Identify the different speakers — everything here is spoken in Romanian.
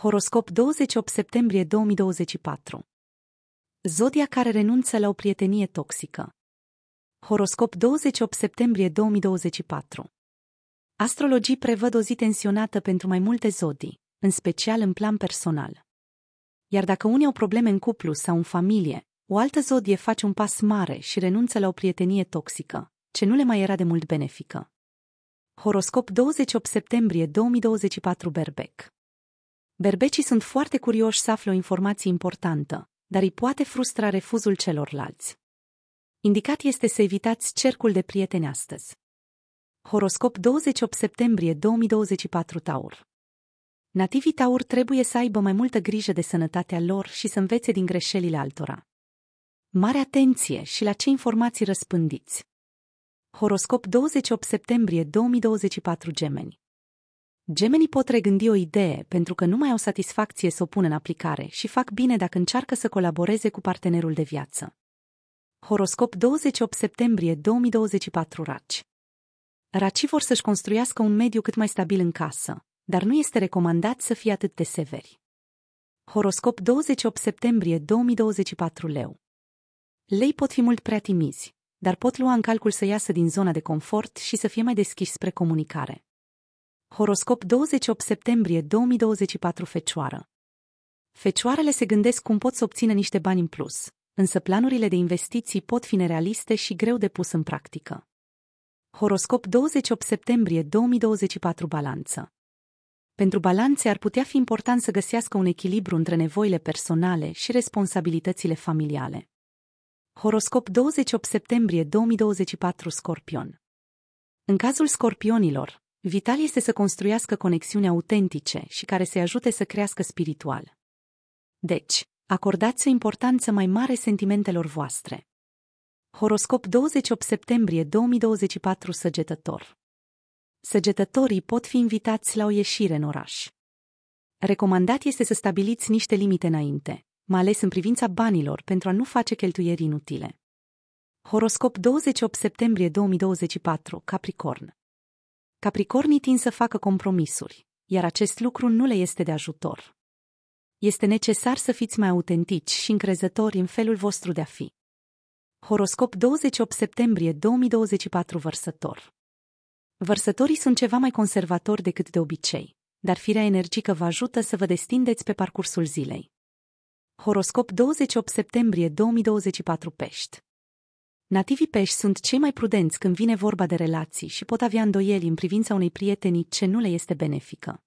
Speaker 1: Horoscop 28 septembrie 2024 Zodia care renunță la o prietenie toxică Horoscop 28 septembrie 2024 Astrologii prevăd o zi tensionată pentru mai multe zodii, în special în plan personal. Iar dacă unii au probleme în cuplu sau în familie, o altă zodie face un pas mare și renunță la o prietenie toxică, ce nu le mai era de mult benefică. Horoscop 28 septembrie 2024 Berbec Berbecii sunt foarte curioși să afle o informație importantă, dar îi poate frustra refuzul celorlalți. Indicat este să evitați cercul de prieteni astăzi. Horoscop 28 septembrie 2024 Taur Nativii Taur trebuie să aibă mai multă grijă de sănătatea lor și să învețe din greșelile altora. Mare atenție și la ce informații răspândiți. Horoscop 28 septembrie 2024 Gemeni Gemenii pot regândi o idee pentru că nu mai au satisfacție să o pună în aplicare și fac bine dacă încearcă să colaboreze cu partenerul de viață. Horoscop 28 septembrie 2024 Raci Racii vor să-și construiască un mediu cât mai stabil în casă, dar nu este recomandat să fie atât de severi. Horoscop 28 septembrie 2024 Leu Lei pot fi mult prea timizi, dar pot lua în calcul să iasă din zona de confort și să fie mai deschiși spre comunicare. Horoscop 28 septembrie 2024 Fecioară Fecioarele se gândesc cum pot să obțină niște bani în plus, însă planurile de investiții pot fi nerealiste și greu de pus în practică. Horoscop 28 septembrie 2024 Balanță Pentru balanțe ar putea fi important să găsească un echilibru între nevoile personale și responsabilitățile familiale. Horoscop 28 septembrie 2024 Scorpion În cazul scorpionilor, Vital este să construiască conexiuni autentice și care să-i ajute să crească spiritual. Deci, acordați o importanță mai mare sentimentelor voastre. Horoscop 28 septembrie 2024 Săgetător Săgetătorii pot fi invitați la o ieșire în oraș. Recomandat este să stabiliți niște limite înainte, mai ales în privința banilor, pentru a nu face cheltuieri inutile. Horoscop 28 septembrie 2024 Capricorn Capricornii tind să facă compromisuri, iar acest lucru nu le este de ajutor. Este necesar să fiți mai autentici și încrezători în felul vostru de a fi. Horoscop 28 septembrie 2024 Vărsător Vărsătorii sunt ceva mai conservatori decât de obicei, dar firea energică vă ajută să vă destindeți pe parcursul zilei. Horoscop 28 septembrie 2024 Pești Nativii pești sunt cei mai prudenți când vine vorba de relații și pot avea îndoieli în privința unei prietenii ce nu le este benefică.